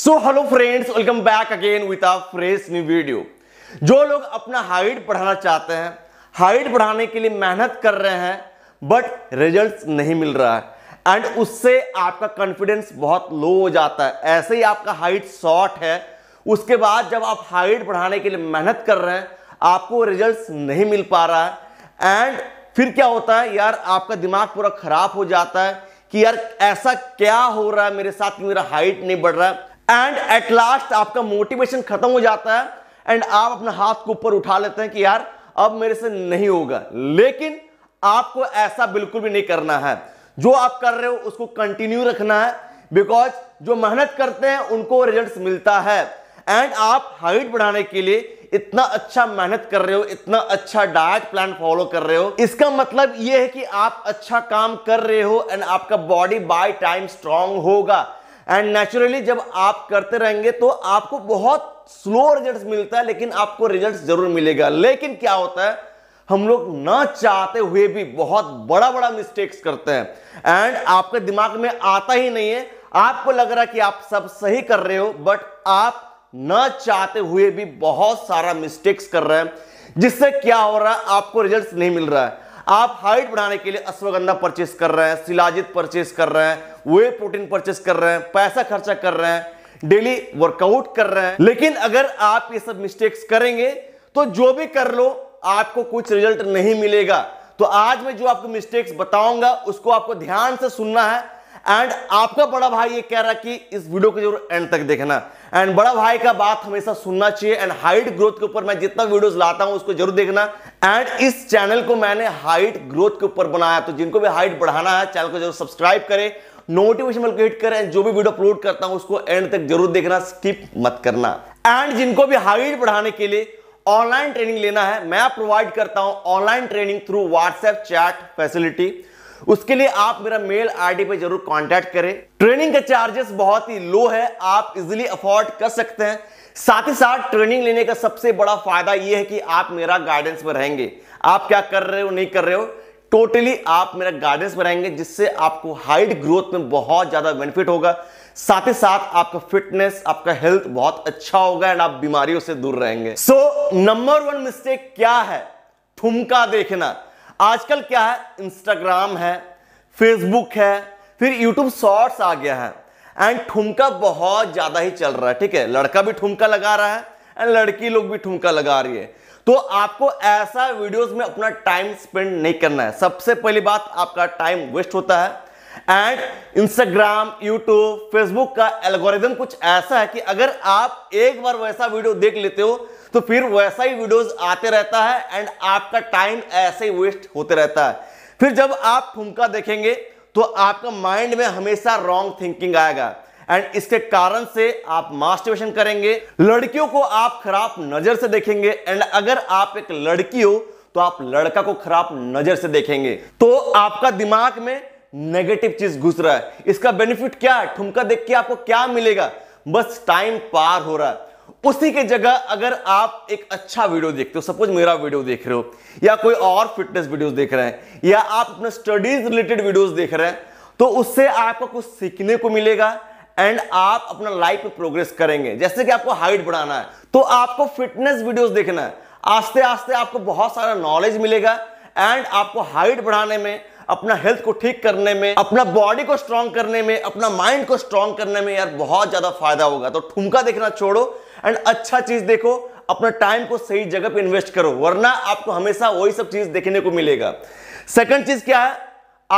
so hello friends welcome back again with a fresh new video जो लोग अपना height बढ़ाना चाहते हैं हाइट बढ़ाने के लिए मेहनत कर रहे हैं बट रिजल्ट नहीं मिल रहा है एंड उससे आपका कॉन्फिडेंस बहुत लो हो जाता है ऐसे ही आपका हाइट शॉर्ट है उसके बाद जब आप हाइट बढ़ाने के लिए मेहनत कर रहे हैं आपको रिजल्ट नहीं मिल पा रहा है एंड फिर क्या होता है यार आपका दिमाग पूरा खराब हो जाता है कि यार ऐसा क्या हो रहा है मेरे साथ मेरा हाइट नहीं बढ़ रहा है एंड एट लास्ट आपका मोटिवेशन खत्म हो जाता है एंड आप अपना हाथ को ऊपर उठा लेते हैं कि यार अब मेरे से नहीं होगा लेकिन आपको ऐसा बिल्कुल भी नहीं करना है जो आप कर रहे हो उसको कंटिन्यू रखना है बिकॉज जो मेहनत करते हैं उनको रिजल्ट मिलता है एंड आप हाइट बढ़ाने के लिए इतना अच्छा मेहनत कर रहे हो इतना अच्छा डाइट प्लान फॉलो कर रहे हो इसका मतलब यह है कि आप अच्छा काम कर रहे हो एंड आपका बॉडी बाय टाइम स्ट्रांग होगा एंड नेचुरली जब आप करते रहेंगे तो आपको बहुत स्लो रिजल्ट मिलता है लेकिन आपको रिजल्ट जरूर मिलेगा लेकिन क्या होता है हम लोग ना चाहते हुए भी बहुत बड़ा बड़ा मिस्टेक्स करते हैं एंड आपके दिमाग में आता ही नहीं है आपको लग रहा है कि आप सब सही कर रहे हो बट आप ना चाहते हुए भी बहुत सारा मिस्टेक्स कर रहे हैं जिससे क्या हो रहा है आपको रिजल्ट नहीं मिल रहा है आप हाइट बढ़ाने के लिए अश्वगंधा परचेस कर रहे हैं शिलाजित परचेस कर रहे हैं वे प्रोटीन परचेस कर रहे हैं पैसा खर्चा कर रहे हैं डेली वर्कआउट कर रहे हैं लेकिन अगर आप ये सब मिस्टेक्स करेंगे तो जो भी कर लो आपको कुछ रिजल्ट नहीं मिलेगा तो आज मैं जो आपको मिस्टेक्स बताऊंगा उसको आपको ध्यान से सुनना है एंड आपका बड़ा भाई ये कह रहा कि इस वीडियो को जरूर एंड तक देखना एंड बड़ा भाई का बात हमेशा सुनना चाहिए एंड हाइट ग्रोथ के ऊपर मैं जितना वीडियोस लाता हूं उसको जरूर देखना एंड इस चैनल को मैंने हाइट ग्रोथ के ऊपर बनाया तो जिनको भी हाइट बढ़ाना है चैनल को जरूर सब्सक्राइब करें नोटिफिकेशन बल को हिट करें जो भी वीडियो अपलोड करता हूं उसको एंड तक जरूर देखना स्किप मत करना एंड जिनको भी हाइट बढ़ाने के लिए ऑनलाइन ट्रेनिंग लेना है मैं प्रोवाइड करता हूं online training through WhatsApp chat facility उसके लिए आप मेरा मेल आईडी पे जरूर कांटेक्ट करें ट्रेनिंग का चार्जेस बहुत ही लो है आप इजिली अफोर्ड कर सकते हैं साथ ही साथ ट्रेनिंग लेने का सबसे बड़ा फायदा यह है कि आप मेरा गाइडेंस में रहेंगे आप क्या कर रहे हो नहीं कर रहे हो टोटली आप मेरा गाइडेंस में रहेंगे जिससे आपको हाइट ग्रोथ में बहुत ज़्यादा बेनिफिट होगा साथ ही साथ आपका फिटनेस आपका हेल्थ बहुत अच्छा होगा एंड आप बीमारियों से दूर रहेंगे सो नंबर वन मिस्टेक क्या है ठुमका देखना आजकल क्या है इंस्टाग्राम है फेसबुक है फिर यूट्यूब शॉर्ट्स आ गया है एंड ठुमका बहुत ज़्यादा ही चल रहा है ठीक है लड़का भी ठुमका लगा रहा है एंड लड़की लोग भी ठुमका लगा रही है तो आपको ऐसा वीडियोस में अपना टाइम स्पेंड नहीं करना है सबसे पहली बात आपका टाइम वेस्ट होता है एंड इंस्टाग्राम यूट्यूब फेसबुक का एल्गोरिज्म कुछ ऐसा है कि अगर आप एक बार वैसा वीडियो देख लेते हो तो फिर वैसा ही वीडियोस आते रहता है एंड आपका टाइम ऐसे ही वेस्ट होते रहता है फिर जब आप ठुमका देखेंगे तो आपका माइंड में हमेशा रॉन्ग थिंकिंग आएगा एंड इसके कारण से आप मास्टिवेशन करेंगे लड़कियों को आप खराब नजर से देखेंगे एंड अगर आप एक लड़की हो तो आप लड़का को खराब नजर से देखेंगे तो आपका दिमाग में नेगेटिव चीज घुस रहा है इसका बेनिफिट क्या है ठुमका देख के आपको क्या मिलेगा बस टाइम पार हो रहा है उसी के जगह अगर आप एक अच्छा वीडियो देखते हो सपोज मेरा वीडियो देख रहे हो या कोई और फिटनेस वीडियोस देख रहे हैं या आप अपने स्टडीज रिलेटेड वीडियोस देख रहे हैं तो उससे आपको कुछ सीखने को मिलेगा एंड आप अपना लाइफ में प्रोग्रेस करेंगे जैसे कि आपको हाइट बढ़ाना है तो आपको फिटनेस वीडियो देखना है आस्ते आस्ते आपको बहुत सारा नॉलेज मिलेगा एंड आपको हाइट बढ़ाने में अपना हेल्थ को ठीक करने में अपना बॉडी को स्ट्रांग करने में अपना माइंड को स्ट्रांग करने में यार बहुत ज्यादा फायदा होगा तो ठुमका देखना छोड़ो एंड अच्छा चीज देखो अपना टाइम को सही जगह पर इन्वेस्ट करो वरना आपको हमेशा वही सब चीज देखने को मिलेगा सेकंड चीज क्या है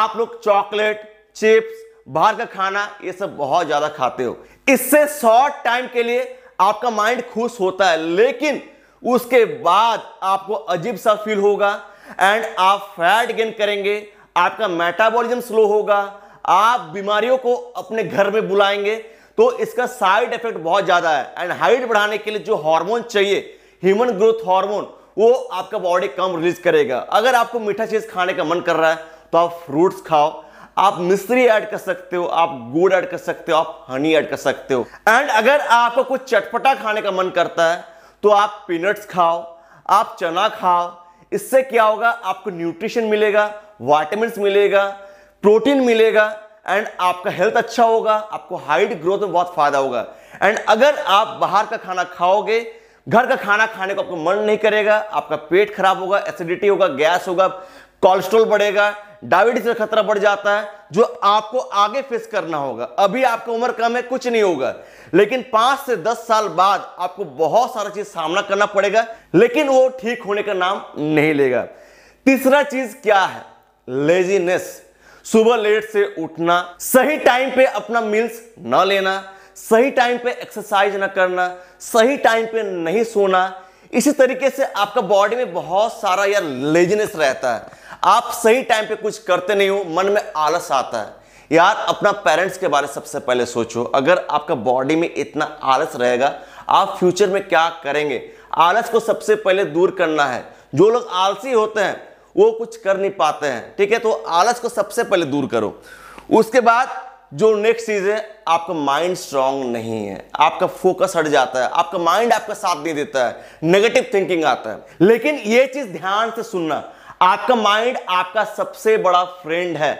आप लोग चॉकलेट चिप्स बाहर का खाना ये सब बहुत ज्यादा खाते हो इससे शॉर्ट टाइम के लिए आपका माइंड खुश होता है लेकिन उसके बाद आपको अजीब सा फील होगा एंड आप फैट गेन करेंगे आपका मेटाबॉलिज्म स्लो होगा आप बीमारियों को अपने घर में बुलाएंगे तो इसका साइड इफेक्ट बहुत ज्यादा है एंड हाइट बढ़ाने के लिए जो हार्मोन चाहिए ह्यूमन ग्रोथ हार्मोन वो आपका बॉडी कम रिलीज करेगा अगर आपको मीठा चीज खाने का मन कर रहा है तो आप फ्रूट्स खाओ आप मिश्री ऐड कर सकते हो आप गुड़ ऐड कर सकते हो आप हनी ऐड कर सकते हो एंड अगर आपको कुछ चटपटा खाने का मन करता है तो आप पीनट्स खाओ आप चना खाओ इससे क्या होगा आपको न्यूट्रिशन मिलेगा वाइटामिन मिलेगा प्रोटीन मिलेगा एंड आपका हेल्थ अच्छा होगा आपको हाइट ग्रोथ में बहुत फायदा होगा एंड अगर आप बाहर का खाना खाओगे घर का खाना खाने को आपको मन नहीं करेगा आपका पेट खराब होगा एसिडिटी होगा गैस होगा कोलेस्ट्रॉल बढ़ेगा डायबिटीज का खतरा बढ़ जाता है जो आपको आगे फेस करना होगा अभी आपका उम्र कम है कुछ नहीं होगा लेकिन पांच से दस साल बाद आपको बहुत सारा चीज सामना करना पड़ेगा लेकिन वो ठीक होने का नाम नहीं लेगा तीसरा चीज क्या है लेजीनेस सुबह लेट से उठना सही टाइम पे अपना मील्स न लेना सही टाइम पे एक्सरसाइज न करना सही टाइम पे नहीं सोना इसी तरीके से आपका बॉडी में बहुत सारा यार लेजीनेस रहता है आप सही टाइम पे कुछ करते नहीं हो मन में आलस आता है यार अपना पेरेंट्स के बारे में सबसे पहले सोचो अगर आपका बॉडी में इतना आलस रहेगा आप फ्यूचर में क्या करेंगे आलस को सबसे पहले दूर करना है जो लोग आलसी होते हैं वो कुछ कर नहीं पाते हैं ठीक है तो आलस को सबसे पहले दूर करो उसके बाद जो नेक्स्ट चीज़ है आपका माइंड स्ट्रांग नहीं है आपका फोकस हट जाता है आपका माइंड आपका साथ नहीं देता है नेगेटिव थिंकिंग आता है लेकिन ये चीज़ ध्यान से सुनना आपका माइंड आपका सबसे बड़ा फ्रेंड है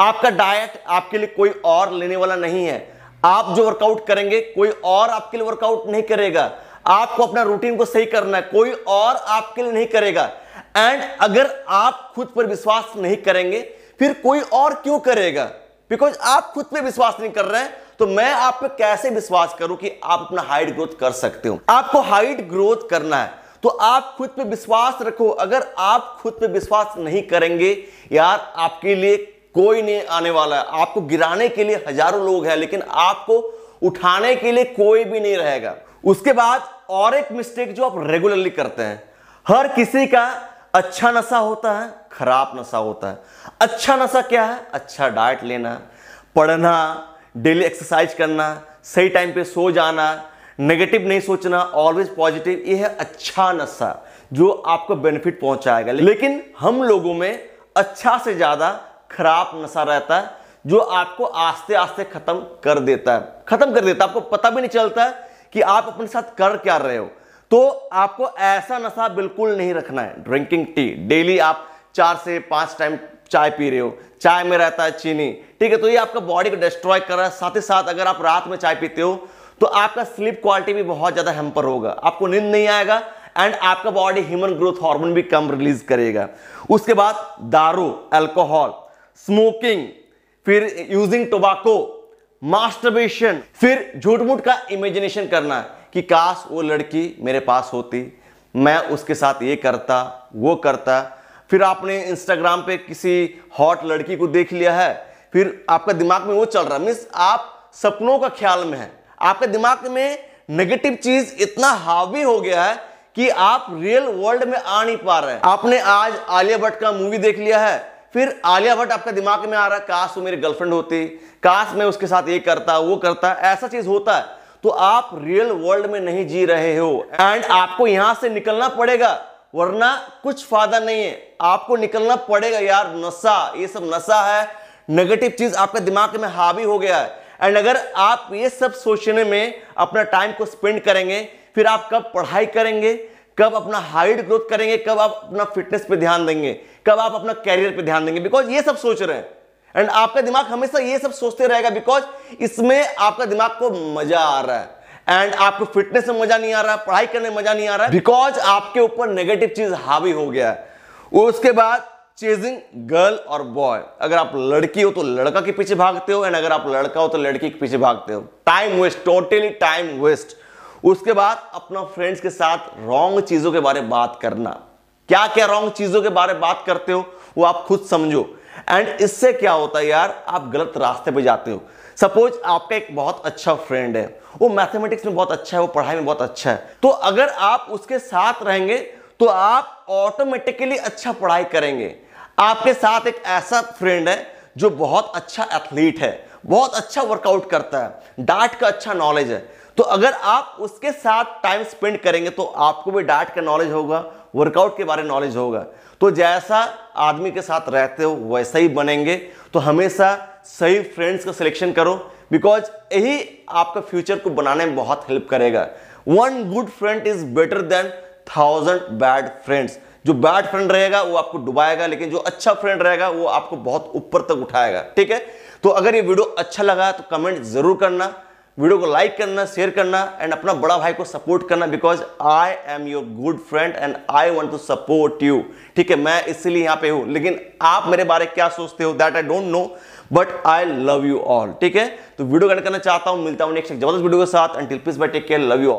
आपका डाइट आपके लिए कोई और लेने वाला नहीं है आप जो वर्कआउट करेंगे कोई और आपके लिए वर्कआउट नहीं करेगा आपको अपना रूटीन को सही करना है कोई और आपके लिए नहीं करेगा एंड अगर आप खुद पर विश्वास नहीं करेंगे फिर कोई और क्यों करेगा बिकॉज आप खुद पर विश्वास नहीं कर रहे हैं तो मैं आप पर कैसे विश्वास करूं कि आप अपना हाइट ग्रोथ कर सकते हो आपको हाइट ग्रोथ करना है तो आप खुद पे विश्वास रखो अगर आप खुद पे विश्वास नहीं करेंगे यार आपके लिए कोई नहीं आने वाला है आपको गिराने के लिए हजारों लोग हैं लेकिन आपको उठाने के लिए कोई भी नहीं रहेगा उसके बाद और एक मिस्टेक जो आप रेगुलरली करते हैं हर किसी का अच्छा नशा होता है खराब नशा होता है अच्छा नशा क्या है अच्छा डाइट लेना पढ़ना डेली एक्सरसाइज करना सही टाइम पे सो जाना नेगेटिव नहीं सोचना ऑलवेज पॉजिटिव ये है अच्छा नशा जो आपको बेनिफिट पहुंचाएगा लेकिन हम लोगों में अच्छा से ज़्यादा खराब नशा रहता है जो आपको आस्ते आस्ते ख़त्म कर देता है ख़त्म कर देता है आपको पता भी नहीं चलता कि आप अपने साथ कर क्या रहे हो तो आपको ऐसा नशा बिल्कुल नहीं रखना है ड्रिंकिंग टी डेली आप चार से पांच टाइम चाय पी रहे हो चाय में रहता है चीनी ठीक है तो ये आपका बॉडी को डिस्ट्रॉय कर रहा है साथ ही साथ अगर आप रात में चाय पीते हो तो आपका स्लीप क्वालिटी भी बहुत ज़्यादा हेम्पर होगा आपको नींद नहीं आएगा एंड आपका बॉडी ह्यूमन ग्रोथ हार्मोन भी कम रिलीज करेगा उसके बाद दारू अल्कोहल स्मोकिंग फिर यूजिंग टोबाको मास्टरबेशन फिर झूठ मूठ का इमेजिनेशन करना है कि काश वो लड़की मेरे पास होती मैं उसके साथ ये करता वो करता फिर आपने इंस्टाग्राम पे किसी हॉट लड़की को देख लिया है फिर आपका दिमाग में वो चल रहा है मीन्स आप सपनों का ख्याल में है आपके दिमाग में नेगेटिव चीज इतना हावी हो गया है कि आप रियल वर्ल्ड में आ नहीं पा रहे हैं आपने आज आलिया भट्ट का मूवी देख लिया है फिर आलिया भट्ट आपका दिमाग में आ रहा है काश वो मेरी गर्लफ्रेंड होती काश मैं उसके साथ ये करता वो करता ऐसा चीज होता है तो आप रियल वर्ल्ड में नहीं जी रहे हो एंड आपको यहां से निकलना पड़ेगा वरना कुछ फायदा नहीं है आपको निकलना पड़ेगा यार नशा ये सब नशा है नेगेटिव चीज आपके दिमाग में हावी हो गया है एंड अगर आप ये सब सोचने में अपना टाइम को स्पेंड करेंगे फिर आप कब पढ़ाई करेंगे कब अपना हाइट ग्रोथ करेंगे कब आप अपना फिटनेस पे ध्यान देंगे कब आप अपना कैरियर पे ध्यान देंगे बिकॉज ये सब सोच रहे हैं एंड आपका दिमाग हमेशा ये सब सोचते रहेगा बिकॉज इसमें आपका दिमाग को मजा आ रहा है एंड आपको फिटनेस में मजा नहीं आ रहा है पढ़ाई करने में मजा नहीं आ रहा है बिकॉज आपके ऊपर नेगेटिव चीज हावी हो गया है उसके बाद चेजिंग गर्ल और बॉय अगर आप लड़की हो तो लड़का के पीछे भागते हो एंड अगर आप लड़का हो तो लड़की के पीछे भागते हो time waste totally time waste उसके बाद अपना फ्रेंड्स के साथ रॉन्ग चीजों के बारे में बात करना क्या क्या रॉन्ग चीजों के बारे में बात करते हो वो आप खुद समझो एंड इससे क्या होता है यार आप गलत रास्ते पे जाते हो सपोज आपका एक बहुत अच्छा फ्रेंड है वो मैथमेटिक्स में बहुत अच्छा है वो पढ़ाई में बहुत अच्छा है तो अगर आप उसके साथ रहेंगे तो आप ऑटोमेटिकली अच्छा पढ़ाई करेंगे आपके साथ एक ऐसा फ्रेंड है जो बहुत अच्छा एथलीट है बहुत अच्छा वर्कआउट करता है डाट का अच्छा नॉलेज है तो अगर आप उसके साथ टाइम स्पेंड करेंगे तो आपको भी डाट का नॉलेज होगा वर्कआउट के बारे में नॉलेज होगा तो जैसा आदमी के साथ रहते हो वैसा ही बनेंगे तो हमेशा सही फ्रेंड्स का सिलेक्शन करो बिकॉज यही आपका फ्यूचर को बनाने में बहुत हेल्प करेगा one good friend is better than thousand bad friends जो बैड फ्रेंड रहेगा वो आपको डुबाएगा लेकिन जो अच्छा फ्रेंड रहेगा वो आपको बहुत ऊपर तक उठाएगा ठीक है तो अगर ये वीडियो अच्छा लगा तो कमेंट जरूर करना वीडियो को लाइक करना शेयर करना एंड अपना बड़ा भाई को सपोर्ट करना because I am your good friend and I want to support you ठीक है मैं इसलिए यहाँ पे हूँ लेकिन आप मेरे बारे क्या सोचते हो that I don't know but I love you all ठीक है तो वीडियो कैंड करना चाहता हूँ मिलता हूँ नेक्स्ट जबरदस्त वीडियो के साथ and till please bye take care love you